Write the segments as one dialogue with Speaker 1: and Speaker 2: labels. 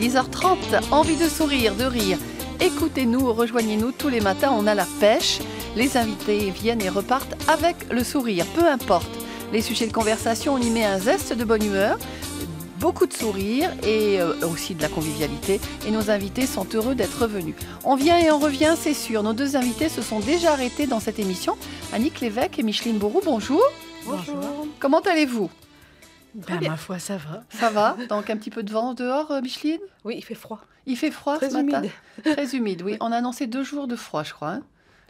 Speaker 1: 10h30. Envie de sourire, de rire. Écoutez-nous, rejoignez-nous tous les matins, on a la pêche. Les invités viennent et repartent avec le sourire, peu importe. Les sujets de conversation, on y met un zeste de bonne humeur, beaucoup de sourires et euh, aussi de la convivialité. Et nos invités sont heureux d'être venus. On vient et on revient, c'est sûr. Nos deux invités se sont déjà arrêtés dans cette émission. Annick Lévesque et Micheline Bourou, bonjour. Bonjour. Comment allez-vous ma foi, ça va. Ça va Donc un petit peu de vent dehors, euh, Micheline Oui, il fait froid. Il fait froid Très ce matin humide. Très humide, oui. On a annoncé deux jours de froid, je crois. Hein,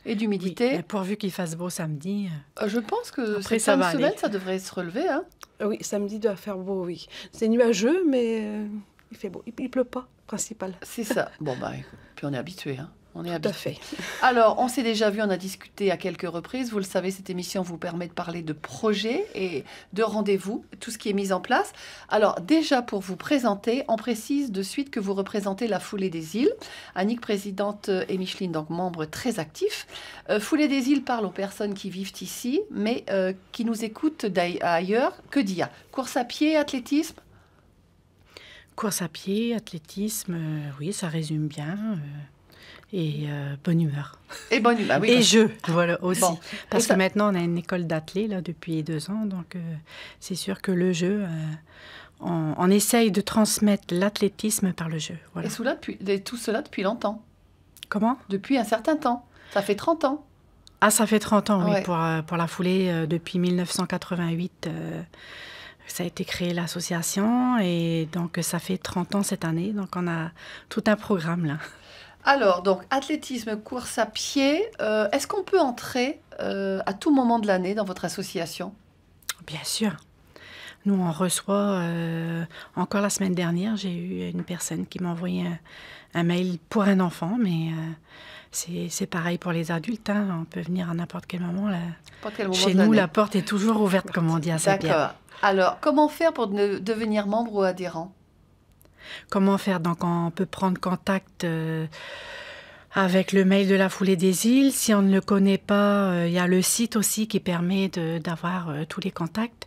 Speaker 1: et d'humidité. pourvu
Speaker 2: qu'il fasse beau samedi. Euh. Euh, je pense que ça ça
Speaker 3: devrait se relever. Hein oui, samedi doit faire beau, oui. C'est nuageux, mais il fait beau. Il, pleut pas, principal. C'est
Speaker 1: ça. bon, bah, puis on est habitué. Hein. On est à fait. Alors, on s'est déjà vu, on a discuté à quelques reprises. Vous le savez, cette émission vous permet de parler de projets et de rendez-vous, tout ce qui est mis en place. Alors, déjà pour vous présenter, on précise de suite que vous représentez la Foulée des Îles. Annick, présidente, euh, et Micheline, donc membre très actif. Euh, Foulée des Îles parle aux personnes qui vivent ici, mais euh, qui nous écoutent d'ailleurs. Que dire Course
Speaker 2: à pied, athlétisme Course à pied, athlétisme, oui, ça résume bien et euh, bonne humeur. Et bonne humeur, oui. Et jeu, voilà, aussi. Parce que maintenant, on a une école d'athlètes là, depuis deux ans, donc euh, c'est sûr que le jeu... Euh, on, essaye de transmettre l'athlétisme par le jeu.
Speaker 1: Et, tout cela depuis longtemps. Comment Depuis un certain temps. Ça fait 30 ans.
Speaker 2: Ah, ça fait 30 ans, oui, pour, pour la foulée, depuis 1988 ça a été créé l'association et donc ça fait 30 ans cette année. Donc on a tout un programme là.
Speaker 1: Alors, donc, athlétisme, course à pied, euh, est-ce qu'on peut entrer euh, à tout moment de l'année dans votre association
Speaker 2: Bien sûr. Nous, on reçoit, euh, encore la semaine dernière, j'ai eu une personne qui m'a envoyé un, mail pour un enfant, mais c'est pareil pour les adultes. Hein. On peut venir à n'importe quel moment. Là. Chez nous, la porte est toujours ouverte, comme on dit à saint D'accord.
Speaker 1: Alors, comment faire pour devenir membre ou adhérent
Speaker 2: Comment faire Donc, on peut prendre contact euh, avec le mail de la foulée des îles. Si on ne le connaît pas, euh, il y a le site aussi qui permet d'avoir euh, tous les contacts.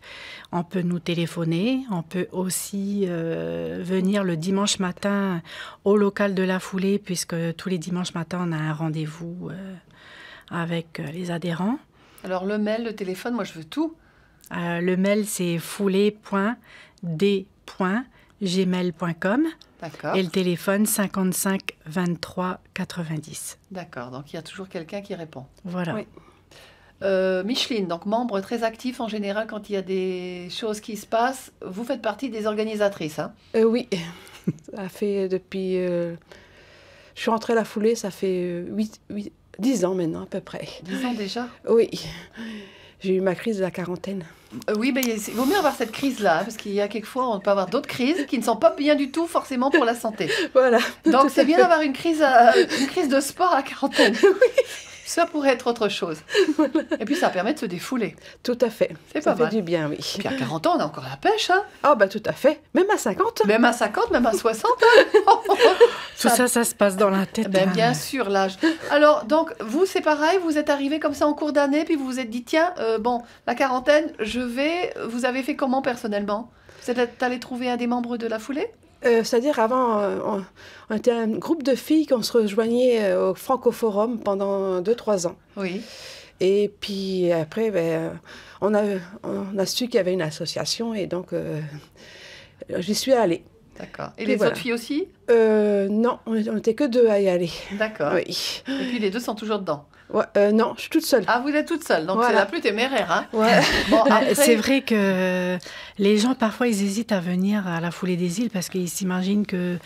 Speaker 2: On peut nous téléphoner. On peut aussi venir le dimanche matin au local de la foulée, puisque tous les dimanches matins, on a un rendez-vous avec les adhérents. Alors, le mail, le téléphone, moi, je veux tout. le mail, c'est foulée.d gmail.com. Et le téléphone 55 23 90.
Speaker 1: D'accord, donc il y a toujours quelqu'un qui répond. Voilà. Euh, Micheline, donc membre très actif en général quand il y a des choses qui se passent, vous faites partie des organisatrices. Hein euh, oui, ça fait euh, depuis... Je
Speaker 3: suis rentrée à la foulée, ça fait 8, 10 ans maintenant à peu près. 10
Speaker 1: ans déjà Oui
Speaker 3: j'ai eu ma crise de la quarantaine. Euh, oui, mais
Speaker 1: il vaut mieux avoir cette crise-là, hein, parce qu'il y a quelquefois, on peut avoir d'autres crises qui ne sont pas bien du tout forcément pour la santé. voilà. Donc c'est bien d'avoir une crise, euh, une crise de sport à la quarantaine. oui ça pourrait être autre chose. Et puis ça permet de se défouler. Tout à fait. C'est pas fait du bien, oui. Puis à 40 ans, on a encore la pêche.
Speaker 3: Hein ah, ben tout à fait. Même à 50. Même à 50, même à 60. Tout ça,
Speaker 2: ça se passe dans la tête. Ben, Bien
Speaker 1: sûr, l'âge. Alors, donc, vous, c'est pareil, vous êtes arrivé comme ça en cours d'année, puis vous vous êtes dit, tiens, euh, bon, la quarantaine, je vais. Vous avez fait comment personnellement vous êtes allé trouver un des membres de la foulée euh, C'est-à-dire, avant, euh, on, était un
Speaker 3: groupe de filles qu'on se rejoignait au euh, au Francoforum pendant 2-3 ans. Oui. Et puis après, ben, on, a, su qu'il y avait une association et donc j'y suis allée. D'accord. Et les autres filles aussi Non, on n'était que deux à y aller. D'accord. Oui. Et puis les deux sont toujours dedans euh, non, je suis toute seule. Ah, vous
Speaker 1: êtes toute seule, donc c'est la plus téméraire. Hein euh, C'est vrai
Speaker 2: que les gens, parfois, ils hésitent à venir à la foulée des îles parce qu'ils s'imaginent que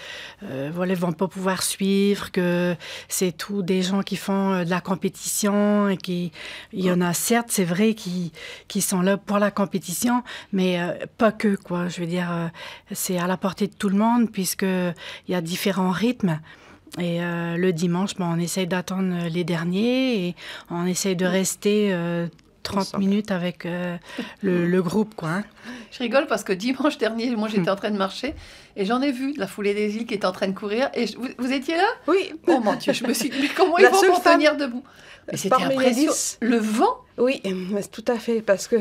Speaker 2: euh, voilà, ils vont pas pouvoir suivre, que c'est tout des gens qui font de la compétition et qui... Il y en a, certes, c'est vrai, qui, qui sont là pour la compétition, mais pas que, quoi. Je veux dire, c'est à la portée de tout le monde puisqu'il y a différents rythmes. Et euh, le dimanche, ben, on essaye d'attendre les derniers et on essaye de rester 30 euh, minutes avec euh, le, groupe. quoi. Hein. Je rigole parce que
Speaker 1: dimanche dernier, moi j'étais en train de marcher et j'en ai vu la foulée des îles qui était en train de courir. Et vous, étiez là Oui. Oh mon Dieu, je me suis dit, comment ils vont pour tenir debout c'était impressionnant. Le
Speaker 3: vent Oui, tout à fait. Parce que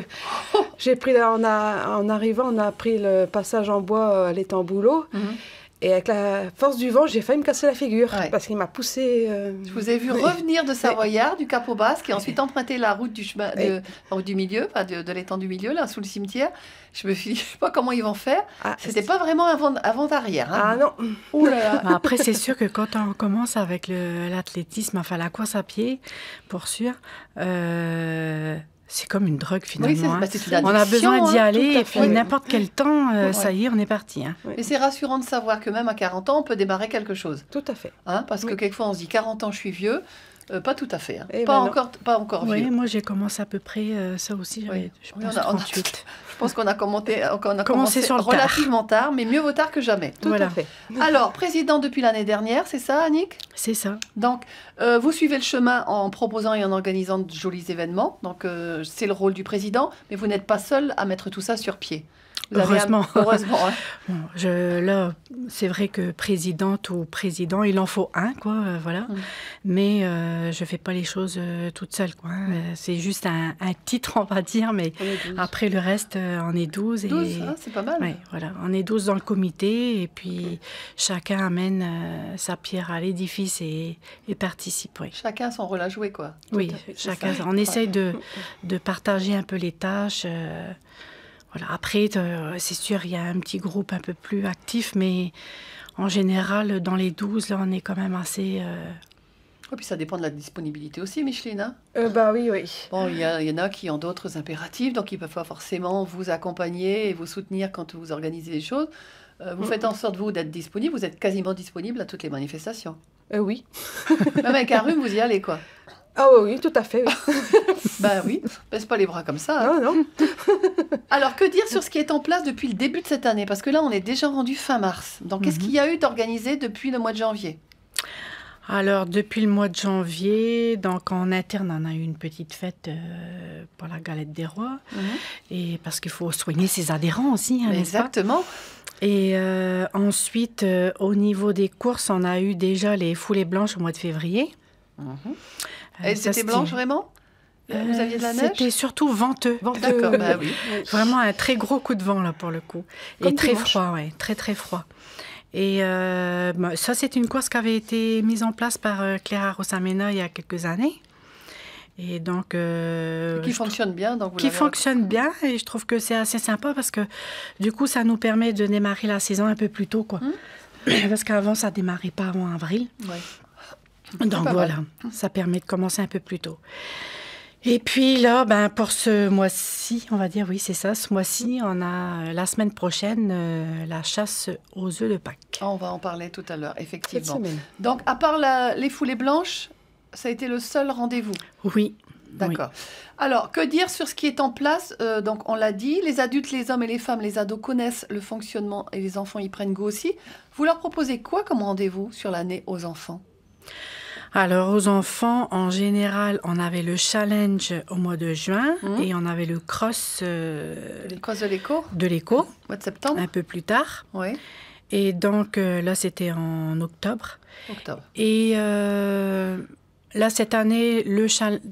Speaker 3: oh. j'ai pris, a, en arrivant, on a pris le passage en bois à l'étang Boulot. Et avec la force du vent, j'ai failli me casser la figure parce qu'il m'a poussé. Euh, je vous ai vu revenir
Speaker 1: de Savoyard, du Cap au Basque, et ensuite emprunter la route du chemin, du milieu, enfin de, l'étang du milieu, là, sous le cimetière. Je me suis sais pas comment ils vont faire. Ce ah, C'était pas vraiment avant-arrière. Avant hein. Ah non.
Speaker 2: Ouh là là. Bah, après, c'est sûr que quand on commence avec l'athlétisme, enfin la course à pied, pour sûr. Euh, c'est comme une drogue finalement. Bah, hein. on a besoin hein, d'y aller et puis n'importe quel temps, euh, ça y est, on est parti. Hein. Et c'est
Speaker 1: rassurant de savoir que même à 40 ans, on peut démarrer quelque chose. Tout à fait. parce que quelquefois, on se dit 40 ans, je suis vieux. Euh, pas tout à fait. Eh pas, ben encore, pas, encore, pas Oui,
Speaker 2: moi j'ai commencé à peu près euh, ça aussi. Oui. Je pense, 38.
Speaker 1: Je pense qu'on a euh, commencé, relativement tard. mais mieux vaut tard que jamais. Tout à fait. Alors, président depuis l'année dernière, c'est ça, Annick C'est ça. Donc, euh, vous suivez le chemin en proposant et en organisant de jolis événements. Donc, euh, c'est le rôle du président, mais vous n'êtes pas seul à mettre tout ça sur pied heureusement.
Speaker 2: je, là, c'est vrai que présidente ou président, il en faut un, quoi, euh, voilà. Mm. Mais je euh, je fais pas les choses euh, toute seule, quoi. Hein. Mm. c'est juste un, titre, on va dire, mais après le reste, on est 12. Et... Hein, c'est pas mal. voilà. On est 12 dans le comité et puis chacun amène sa pierre à l'édifice et, participe.
Speaker 1: Chacun Chacun son rôle à jouer, quoi. oui, chacun. On essaye
Speaker 2: de, de, partager un peu les tâches. Après, euh, c'est sûr, il y a un petit groupe un peu plus actif, mais en général, dans les 12, là, on est quand même assez. Euh...
Speaker 1: Oh, puis ça dépend de la disponibilité aussi, Micheline. Hein euh, bah oui, oui. Bon, il y, en a qui ont d'autres impératifs, donc ils ne peuvent pas forcément vous accompagner et vous soutenir quand vous organisez les choses. Euh, vous mm. faites en sorte, vous, d'être disponible. Vous êtes quasiment disponible à toutes les manifestations. Euh, oui. Même avec un rhume, vous y allez, quoi. Ah oui, tout à fait. Oui. bah oui, baisse pas les bras comme ça. Hein. Non, non. Alors que dire sur ce qui est en place depuis le début de cette année Parce que là, on est déjà rendu fin mars. Donc, qu'est-ce qu'il mhm. y a eu d'organisé depuis le mois de janvier
Speaker 2: alors, depuis le mois de janvier, donc en interne, on a eu une petite fête euh, pour la galette des rois. Mhm. Et parce qu'il faut soigner ses adhérents aussi. Hein, exactement. Et euh, ensuite, euh, au niveau des courses, on a eu déjà les foulées blanches au mois de février. Mhm. Euh, et c'était vraiment
Speaker 3: euh, vous aviez de la neige C'était
Speaker 2: surtout venteux. venteux. Bah oui. Vraiment un très gros coup de vent là pour le coup. et très froid, oui. très très froid. Et euh, bah, ça, c'est une course qui avait été mise en place par Clara Rosamena il y a quelques années. Et donc. qui fonctionne bien. Donc qui fonctionne bien. Et je trouve que c'est assez sympa parce que du coup, ça nous permet de démarrer la saison un peu plus tôt. quoi. Hum. Parce qu'avant, ça démarrait pas avant avril. Ouais. Donc voilà, ça permet de commencer un peu plus tôt. Et puis là, ben, pour ce mois-ci, on va dire, oui, c'est ça, ce mois-ci, on a euh, la semaine prochaine euh, la chasse aux œufs de Pâques.
Speaker 1: On va en parler tout à l'heure, effectivement. Donc, à part les foulées blanches, ça a été le seul rendez-vous Oui. D'accord. Alors, que dire sur ce qui est en place euh, Donc, on l'a dit, les adultes, les hommes et les femmes, les ados connaissent le fonctionnement et les enfants y prennent goût aussi. Vous leur proposez quoi comme rendez-vous sur l'année aux
Speaker 2: enfants alors, aux enfants, en général, on avait le challenge au mois de juin mhm. et on avait euh, le cross. de l'écho De l'écho. Mois septembre. Un peu plus tard. Et donc, euh, là, c'était en octobre. Et euh, là, cette année,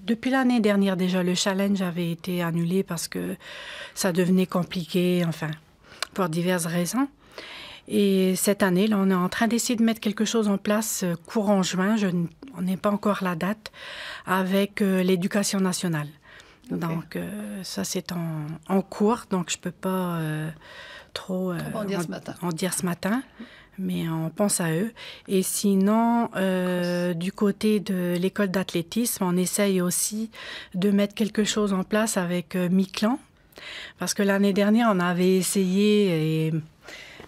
Speaker 2: depuis l'année dernière déjà, le challenge avait été annulé parce que ça devenait compliqué, enfin, pour diverses raisons. Et cette année, là, on est en train d'essayer de mettre quelque chose en place euh, courant juin, je on n'est pas encore la date, avec euh, l'éducation nationale. Donc, euh, ça, c'est en, cours, donc je ne peux pas trop en, dire ce matin. Mm. mais on pense à eux. Et sinon, du côté de l'école d'athlétisme, on essaye aussi de mettre quelque chose en place avec Miclan, parce que l'année dernière, on avait essayé et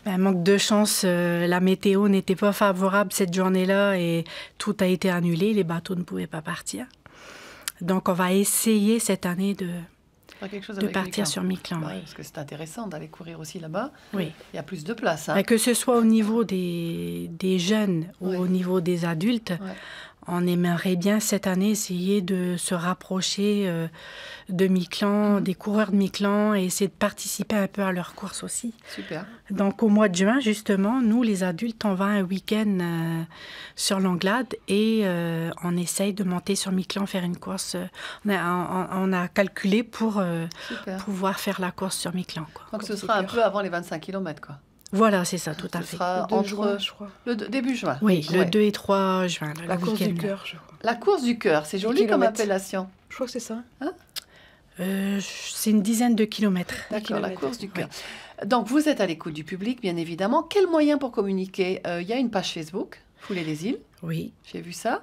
Speaker 2: bah, manque de chance, euh, la météo n'était pas favorable cette journée-là et tout a été annulé, les bateaux ne pouvaient pas partir. Donc on va essayer cette année de, partir sur Miquelon. Parce
Speaker 1: que c'est intéressant d'aller courir aussi là-bas. Oui. Il y a plus de place. Hein. Bah, que
Speaker 2: ce soit au niveau des, jeunes ou au niveau des adultes, on aimerait bien cette année essayer de se rapprocher euh, de mi mhm. des coureurs de clan et essayer de participer un peu à leur course aussi. Super. Donc au mois de juin, justement, nous, les adultes, on va un week-end euh, sur l'Anglade et euh, on essaye de monter sur clan faire une course. On a, calculé pour pouvoir faire la course sur mi Quoi. Donc ce sera un peu
Speaker 1: avant les 25 km, quoi.
Speaker 2: Voilà, c'est ça, tout à fait. entre je
Speaker 1: crois. le début juin. Oui, le 2
Speaker 2: et 3 juin. la, course du cœur, je crois. La
Speaker 1: course du cœur, c'est joli comme appellation. Je crois que c'est ça. Hein
Speaker 2: euh, c'est une dizaine de kilomètres. D'accord, la course du cœur.
Speaker 1: Donc, vous êtes à l'écoute du public, bien évidemment. Quels moyens pour communiquer euh, Il y a une page Facebook, Fouler les îles. Oui. J'ai vu ça.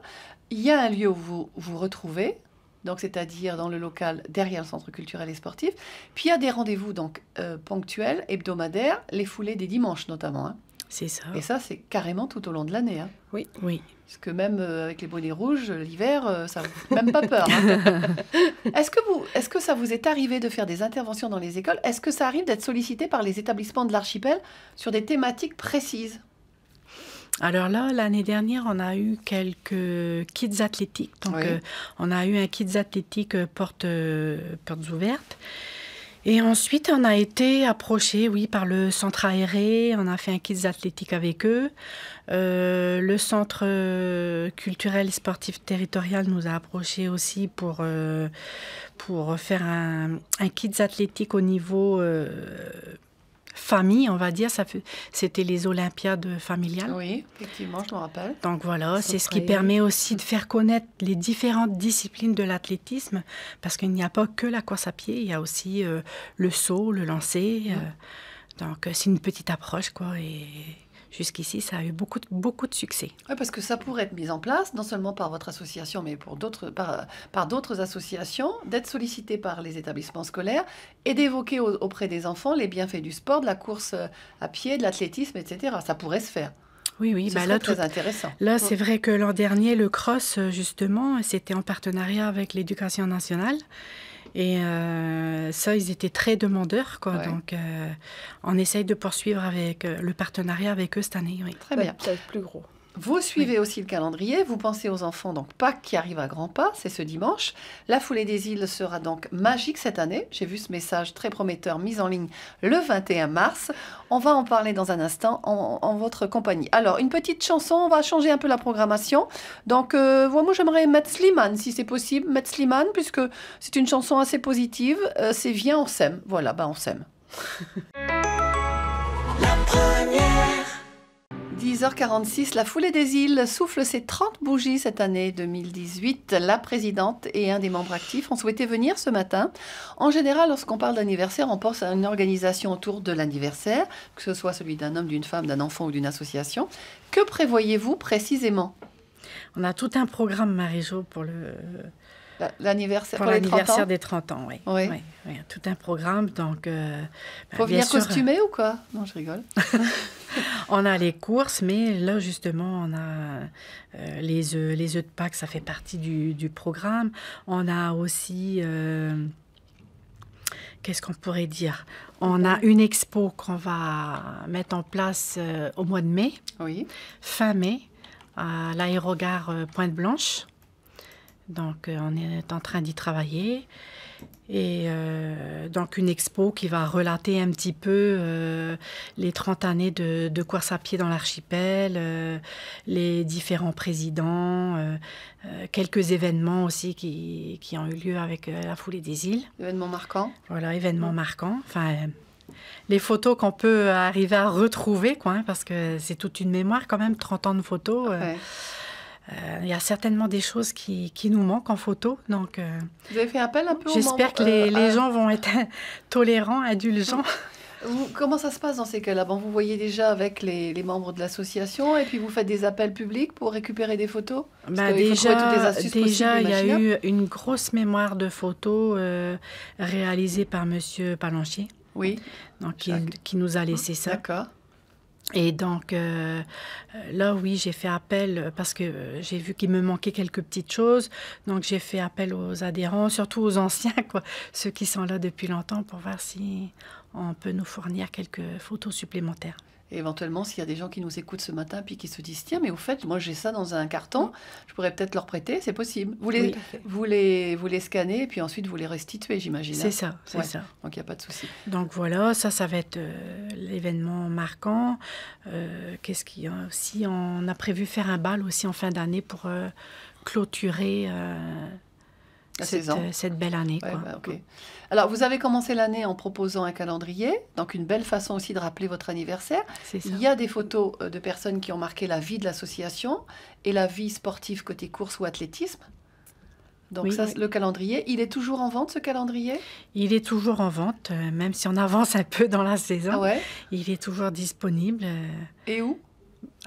Speaker 1: Il y a un lieu où vous vous retrouvez, donc c'est-à-dire dans le local derrière le centre culturel et sportif. Puis il y a des rendez-vous donc euh, ponctuels, hebdomadaires, les foulées des dimanches notamment. Hein. C'est ça. Et ça, c'est carrément tout au long de l'année. Hein. Oui, oui. Parce que même euh, avec les bonnets rouges, l'hiver, euh, ça vous même pas peur. Hein. que est-ce que ça vous est arrivé de faire des interventions dans les écoles Est-ce que ça arrive d'être sollicité par les établissements de l'archipel sur des thématiques précises
Speaker 2: alors là, l'année dernière, on a eu quelques kits athlétiques. Donc, euh, on a eu un kit athlétique euh, porte, euh, portes ouvertes. Et ensuite, on a été approché, oui, par le centre aéré. On a fait un kit athlétique avec eux. le centre culturel et sportif territorial nous a approché aussi pour, pour faire un, kit athlétique au niveau famille, on va dire. Ça c'était les Olympiades familiales. Oui, effectivement, je me rappelle. Donc voilà, c'est ce qui permet aussi de faire connaître les différentes disciplines de l'athlétisme, parce qu'il n'y a pas que la course à pied, il y a aussi euh, le saut, le lancer. Euh, donc euh, c'est une petite approche, quoi. Et Jusqu'ici, ça a eu beaucoup de, beaucoup de succès.
Speaker 1: Oui, parce que ça pourrait être mis en place, non seulement par votre association, mais pour d'autres, par, d'autres associations, d'être sollicité par les établissements scolaires et d'évoquer auprès des enfants les bienfaits du sport, de la course euh, à pied, de l'athlétisme, etc. Ça pourrait se faire.
Speaker 2: Oui, oui, Ce bah là, très
Speaker 1: intéressant. Là, c'est
Speaker 2: vrai que l'an dernier, le cross, euh, justement, c'était en partenariat avec l'éducation nationale. Et euh, ça, ils étaient très demandeurs. Quoi. Donc, euh, on essaye de poursuivre avec euh, le partenariat avec eux cette année. Très bien.
Speaker 1: être plus gros. Vous suivez aussi le calendrier, vous pensez aux enfants, donc Pâques qui arrive à grands pas, c'est ce dimanche. La foulée des îles sera donc magique cette année. J'ai vu ce message très prometteur mis en ligne le 21 mars. On va en parler dans un instant en, votre compagnie. Alors, une petite chanson, on va changer un peu la programmation. Donc, euh, moi j'aimerais mettre Slimane, si c'est possible, mettre Slimane, puisque c'est une chanson assez positive. Euh, c'est Viens, on s'aime. Voilà, bah on s'aime. 10h46, la foulée des îles souffle ses 30 bougies cette année 2018. La présidente et un des membres actifs ont souhaité venir ce matin. En général, lorsqu'on parle d'anniversaire, on pense à une organisation autour de l'anniversaire, que ce soit celui d'un homme, d'une femme, d'un enfant ou d'une association. Que prévoyez-vous précisément
Speaker 2: On a tout un programme, Marie-Jo, pour le L'anniversaire pour, l'anniversaire des 30 ans, oui. Tout un programme, donc. Euh, bah, Faut venir costumer
Speaker 1: hein. ou quoi Non, je rigole.
Speaker 2: on a les courses, mais là justement, on a euh, les œufs, les œufs de Pâques, ça fait partie du, du programme. On a aussi. Euh, qu'est-ce qu'on pourrait dire On a une expo qu'on va mettre en place au mois de mai, oui. fin mai, à l'aérogare Pointe-Blanche. Donc, euh, on est en train d'y travailler. Et euh, donc, une expo qui va relater un petit peu euh, les 30 années de, de course à pied dans l'archipel, les différents présidents, quelques événements aussi qui, ont eu lieu avec la foulée des îles. Événements marquants. Voilà, événements marquants. Enfin, les photos qu'on peut arriver à retrouver, quoi, hein, parce que c'est toute une mémoire quand même, 30 ans de photos. Euh, il y a certainement des choses qui, nous manquent en photo. Donc, euh,
Speaker 1: Vous avez fait appel un
Speaker 2: peu J'espère que les, euh, gens vont être tolérants, indulgents. comment ça se passe
Speaker 1: dans ces cas-là Vous voyez déjà avec les, membres de l'association et puis vous faites des appels publics pour récupérer des photos bah, Déjà, il y a
Speaker 2: eu une grosse mémoire de photos réalisée par Monsieur Palanchier. Oui. Donc, qui, qui, nous a laissé ça. D'accord. Et donc euh, là, oui, j'ai fait appel euh, parce que euh, j'ai vu qu'il me manquait quelques petites choses. Donc j'ai fait appel aux adhérents, surtout aux anciens, quoi, ceux qui sont là depuis longtemps, pour voir si on peut nous fournir quelques photos supplémentaires
Speaker 1: éventuellement, s'il y a des gens qui nous écoutent ce matin puis qui se disent tiens, mais au fait, moi j'ai ça dans un carton, mm. je pourrais peut-être leur prêter, c'est possible. Vous les, vous les, vous scannez et puis ensuite vous les restituez, j'imagine. C'est hein. ça, c'est ça. Donc il n'y a pas de
Speaker 2: souci. Donc voilà, ça, ça va être euh, l'événement marquant. Euh, qu'est-ce qu'il y a aussi On a prévu faire un bal aussi en fin d'année pour euh, clôturer euh, cette, belle année.
Speaker 1: Bah, Alors, vous avez commencé l'année en proposant un calendrier, donc une belle façon aussi de rappeler votre anniversaire. Il y a des photos euh, de personnes qui ont marqué la vie de l'association et la vie sportive côté course ou athlétisme. Donc ça, le calendrier, il est toujours en
Speaker 2: vente ce calendrier Il est toujours en vente, euh, même si on avance un peu dans la saison. Ah il est toujours disponible. et où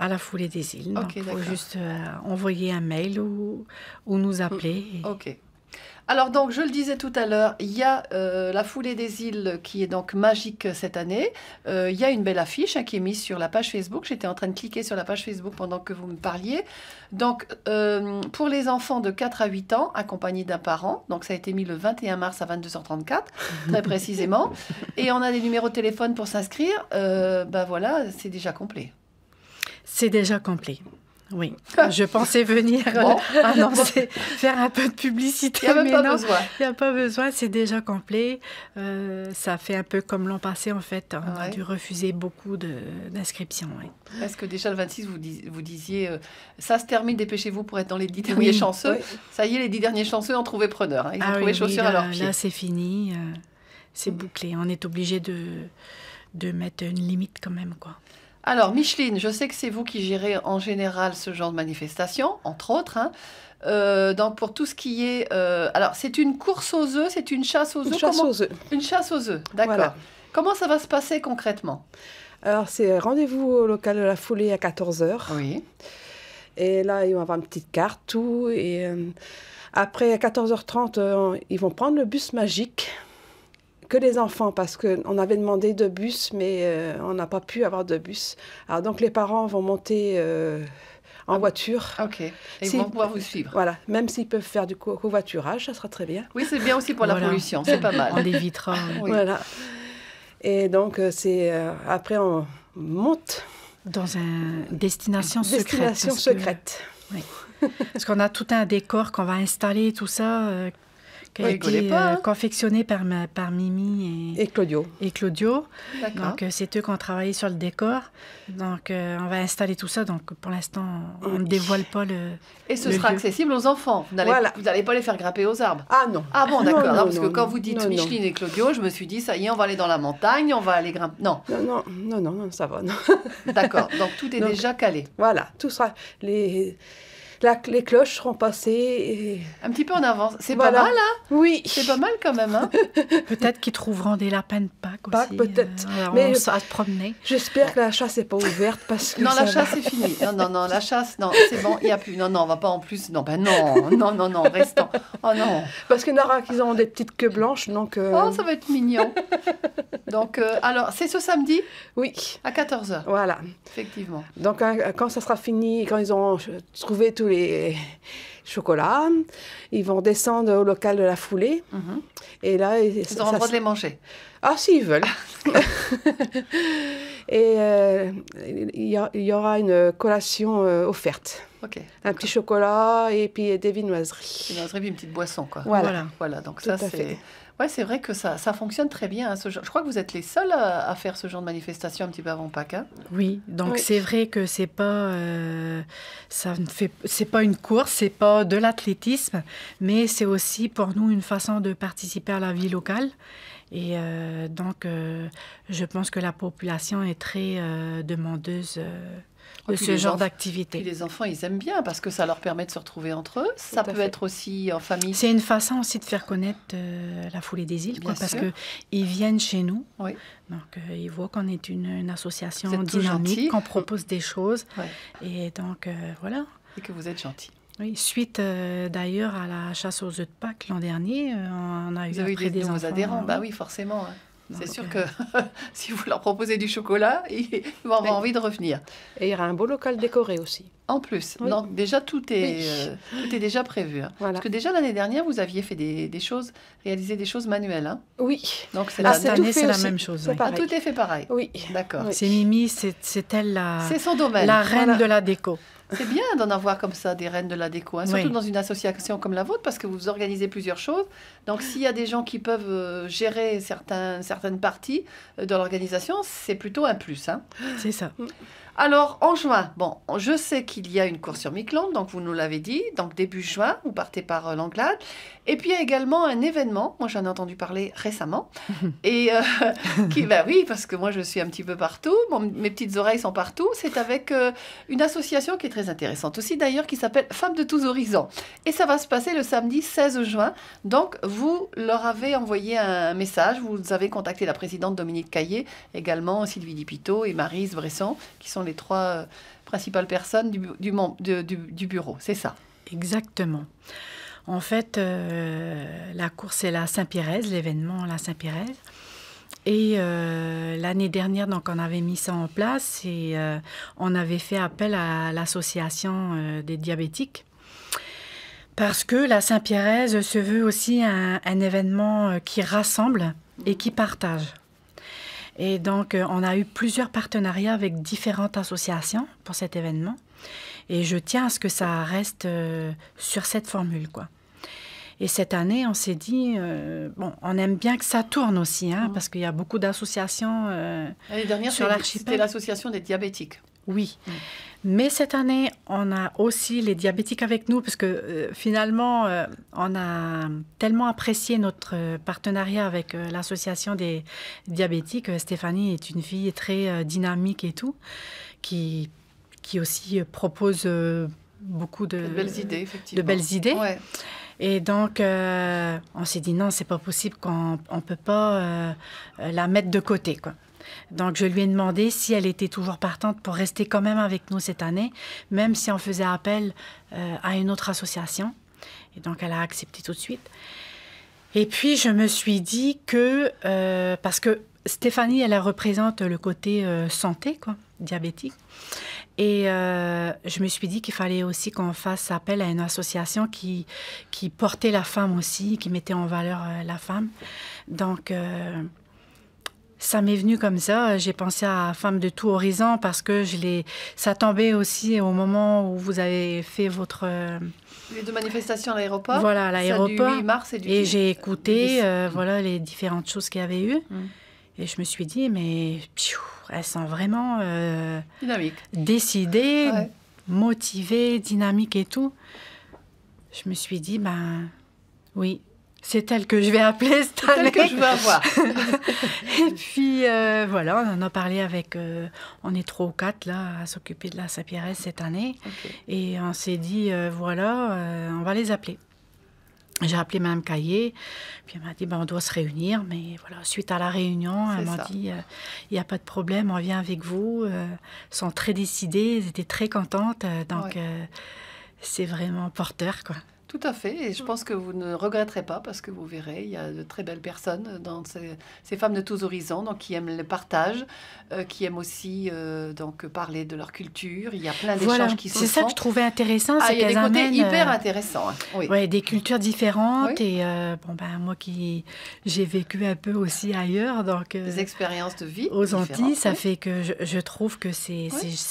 Speaker 2: À la foulée des îles. Il faut juste envoyer un mail ou, nous appeler. Ok. Alors donc, je le disais
Speaker 1: tout à l'heure, il y a euh, la foulée des îles qui est donc magique cette année. Euh, il y a une belle affiche hein, qui est mise sur la page Facebook. J'étais en train de cliquer sur la page Facebook pendant que vous me parliez. Donc, euh, pour les enfants de 4 à 8 ans, accompagnés d'un parent, donc ça a été mis le 21 mars à 22h34, très précisément. Et on a des numéros de téléphone pour s'inscrire. ben voilà, c'est déjà complet.
Speaker 2: C'est déjà complet. Oui, je pensais venir euh, annoncer, faire un peu de publicité. Il n'y a mais pas non, besoin. Il n'y a pas besoin, c'est déjà complet. Euh, ça fait un peu comme l'an passé, en fait. On a dû refuser beaucoup d'inscriptions. est
Speaker 1: Parce que déjà le 26, vous, vous disiez euh, ça se termine, dépêchez-vous pour être dans les dix derniers chanceux. Ça y est, les dix derniers chanceux ont trouvé preneur. Hein. Ils ont ah trouvé chaussures à leurs pieds. Là, c'est
Speaker 2: fini. c'est mm. bouclé. On est obligé de, de mettre une limite quand même. quoi.
Speaker 1: Alors, Micheline, je sais que c'est vous qui gérez en général ce genre de manifestation, entre autres. Hein. Euh, pour tout ce qui est, euh, alors c'est une course aux œufs, c'est une chasse aux œufs. Une chasse aux œufs. Une chasse aux œufs, d'accord. Comment ça va se passer concrètement
Speaker 3: Alors c'est rendez-vous au local de la foulée à 14h. Oui. Et là, ils vont avoir une petite carte, tout. Et euh, après, à 14h30, ils vont prendre le bus magique que les enfants parce qu'on avait demandé deux bus, mais euh, on n'a pas pu avoir de bus. Alors donc les parents vont monter euh, en ah voiture. Ok. Et ils vont pouvoir vous suivre. Voilà. Même s'ils peuvent faire du covoiturage, ça sera très bien.
Speaker 1: Oui, c'est bien aussi pour
Speaker 3: la pollution. C'est pas mal. On évitera. Hein. Voilà.
Speaker 2: Et donc euh, c'est après on monte dans une destination secrète. Destination secrète. parce qu'on a tout un décor qu'on va installer, tout ça qui est euh, hein. confectionné par, par Mimi et, Claudio. Et Claudio. Donc, euh, c'est eux qui ont travaillé sur le décor. Donc, euh, on va installer tout ça. Donc, pour l'instant, on ne dévoile pas le.
Speaker 1: Et ce sera accessible
Speaker 2: aux enfants. Vous n'allez
Speaker 1: pas les faire grimper aux arbres. Ah non. Ah bon, ah, d'accord. Parce que quand vous dites Micheline et Claudio, je me suis dit, ça y est, on va aller dans la montagne, on va aller grimper. Non. Non, non, non, non, ça va. D'accord. Donc, tout est déjà calé. Voilà. Tout sera. Les
Speaker 3: les cloches seront passées. Un petit peu en avance. C'est pas mal, hein Oui. C'est pas mal quand même, hein Peut-être qu'ils trouveront des lapins de Pâques aussi. peut-être. Euh, mais on à se promener. J'espère que la chasse n'est pas ouverte parce que. Non, la chasse est finie. Non, non, non, la chasse, non, c'est bon, il n'y a plus. Non, non, on va pas en plus. Non, ben non, non, non, non, restons. Oh non. Parce que y ont des petites queues blanches, donc. Euh, oh, ça va
Speaker 1: être mignon. donc, euh, alors, c'est ce samedi
Speaker 3: Oui. À 14h. Voilà. Effectivement. Donc, hein, quand ça sera fini, quand ils ont trouvé tout les chocolats. Ils vont descendre au local de la foulée. Mhm. Et là, ils ça, en le de les manger. Ah, s'ils veulent. et euh, il y, aura une collation euh, offerte.
Speaker 1: un petit chocolat et puis des viennoiseries. puis une petite boisson, quoi. Voilà. Voilà, donc ça, c'est Ouais, c'est vrai que ça, ça fonctionne très bien. Hein, je crois que vous êtes les seuls à, faire ce genre de manifestation un petit peu avant Pâques. Hein.
Speaker 2: oui, donc c'est vrai que c'est pas, euh, ça fait, c'est pas une course, c'est pas de l'athlétisme, mais c'est aussi pour nous une façon de participer à la vie locale. Et euh, donc, euh, je pense que la population est très demandeuse de ce genre d'activité. Les enfants, ils aiment bien parce
Speaker 1: que ça leur permet de se retrouver entre eux. Ça peut être aussi en famille.
Speaker 2: C'est une façon aussi de faire connaître euh, la foulée des îles, parce que ils viennent chez nous. Donc euh, ils voient qu'on est une, association dynamique, qu'on propose des choses, et donc euh, voilà. Et que vous êtes gentil. Oui, suite d'ailleurs à la chasse aux œufs de Pâques l'an dernier, on a vous avez eu des, adhérents, hein. bah oui,
Speaker 1: forcément. Hein. C'est sûr que si vous leur proposez du chocolat, ils vont avoir envie de revenir. Et il y aura un beau local décoré aussi. En plus, donc déjà tout est, euh, tout est déjà prévu. Hein. Parce que déjà l'année dernière, vous aviez fait des, choses, réalisé des choses manuelles. Hein. Oui. Donc c'est ah, la, année, c'est la même chose. Ah, tout est fait pareil. Oui. D'accord. C'est
Speaker 2: Mimi, c'est elle la, la reine de la
Speaker 1: déco. C'est bien d'en avoir comme ça des reines de la déco, hein, surtout dans une association comme la vôtre, parce que vous organisez plusieurs choses. Donc s'il y a des gens qui peuvent euh, gérer certaines parties euh, de l'organisation, c'est plutôt un plus. Hein. C'est ça. Mm. Alors, en juin, bon, je sais qu'il y a une course sur Miquelon, donc vous nous l'avez dit, donc début juin, vous partez par euh, l'Anglade. Et puis, il y a également un événement, moi j'en ai entendu parler récemment, et euh, qui, ben oui, parce que moi je suis un petit peu partout, mes petites oreilles sont partout, c'est avec euh, une association qui est très intéressante aussi d'ailleurs, qui s'appelle Femmes de tous horizons. Et ça va se passer le samedi 16 juin, donc vous leur avez envoyé un message, vous avez contacté la présidente Dominique Caillé, également Sylvie Dipito et Marise Bresson, qui sont les trois euh, principales personnes du, du, du, bureau.
Speaker 2: C'est ça. Exactement. En fait, euh, la course est la Saint-Pérez, l'événement la Saint-Pérez. Et euh, l'année dernière, donc, on avait mis ça en place et on avait fait appel à l'association des diabétiques parce que la Saint-Pierrèse se veut aussi un, un, événement qui rassemble et qui partage. Et donc, euh, on a eu plusieurs partenariats avec différentes associations pour cet événement. Et je tiens à ce que ça reste euh, sur cette formule, quoi. Et cette année, on s'est dit, euh, bon, on aime bien que ça tourne aussi, hein, mmh. parce qu'il y a beaucoup d'associations L'année dernière, sur l'archipel. C'était
Speaker 1: l'association des diabétiques
Speaker 2: oui. Mais cette année, on a aussi les diabétiques avec nous, parce que euh, finalement, euh, on a tellement apprécié notre euh, partenariat avec l'association des diabétiques. Stéphanie est une fille très dynamique et tout, qui, aussi propose beaucoup de, belles idées. De belles idées. Et donc, on s'est dit non, c'est pas possible qu'on ne peut pas la mettre de côté. Quoi. Donc, je lui ai demandé si elle était toujours partante pour rester quand même avec nous cette année, même si on faisait appel euh, à une autre association. Et donc, elle a accepté tout de suite. Et puis, je me suis dit que, euh, parce que Stéphanie, elle représente le côté euh, santé, quoi, diabétique. Et je me suis dit qu'il fallait aussi qu'on fasse appel à une association qui, qui portait la femme aussi, qui mettait en valeur la femme. Donc, ça m'est venu comme ça. J'ai pensé à Femme de tout horizon parce que je Ça tombait aussi au moment où vous avez fait votre. Euh,
Speaker 1: les deux manifestations à l'aéroport. Voilà, à l'aéroport. Du 8 mars et du. Et j'ai
Speaker 2: écouté, euh, voilà, les différentes choses qu'il y avait eu. Mm. Et je me suis dit, mais elle elles sont vraiment euh, décidées, ouais. motivées, dynamiques et tout. Je me suis dit, ben oui, c'est elle que je vais appeler cette année. que je vais avoir. et puis euh, voilà, on en a parlé avec, euh, on est trois ou quatre là à s'occuper de la sapieresse cette année, et on s'est dit euh, voilà, on va les appeler. J'ai appelé Mme Caillé, puis elle m'a dit ben, on doit se réunir, mais voilà, suite à la réunion, elle m'a dit il n'y a pas de problème, on vient avec vous. sont très décidées, elles étaient très contentes, donc c'est vraiment porteur. quoi.
Speaker 1: Tout à fait, et je mm. pense que vous ne regretterez pas parce que vous verrez, il y a de très belles personnes dans ces, ces femmes de tous horizons, donc qui aiment le partage, euh, qui aiment aussi euh, donc parler de leur culture. Il y a plein d'échanges qui sont C'est ça que je trouvais
Speaker 2: intéressant, ah, c'est qu'elles amènent hyper euh,
Speaker 1: intéressant. Hein,
Speaker 2: oui. Ouais, des cultures différentes et bon ben moi qui j'ai vécu un peu aussi ailleurs, donc des
Speaker 1: expériences de
Speaker 2: vie aux Antilles, ça fait que je, trouve que c'est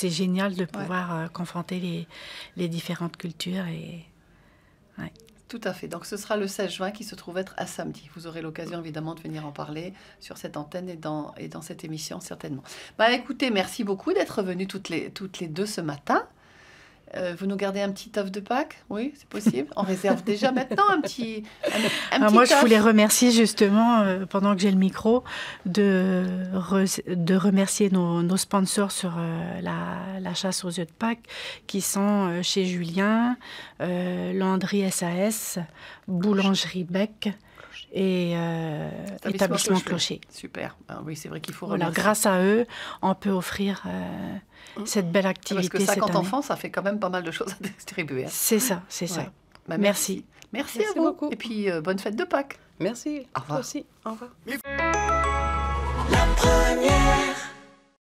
Speaker 2: génial de pouvoir confronter les, les différentes cultures et
Speaker 1: tout à fait. Donc ce sera le 16 juin qui se trouve être à samedi. Vous aurez l'occasion évidemment de venir en parler sur cette antenne et dans, et dans cette émission certainement. Bah écoutez, merci beaucoup d'être venus toutes les, toutes les deux ce matin. Euh, vous nous gardez un petit œuf de Pâques Oui, c'est possible. On réserve déjà maintenant un
Speaker 2: petit. Un, ah, moi, je voulais remercier justement, euh, pendant que j'ai le micro, de, de remercier nos, sponsors sur euh, la, la, chasse aux œufs de Pâques, qui sont chez Julien, Landry SAS, Boulangerie Bec, et euh, établissement, clocher. Super. Ah oui, c'est vrai qu'il faut Voilà, grâce à eux, on peut offrir euh, mmh. cette belle activité. Ah, parce que 50 enfants,
Speaker 1: ça fait quand même pas mal de choses à distribuer. Hein. C'est ça, c'est ça.
Speaker 2: Bah, merci. merci. à vous. Beaucoup. Et puis, euh, bonne fête de Pâques. Merci.
Speaker 1: Au revoir. aussi. Au revoir.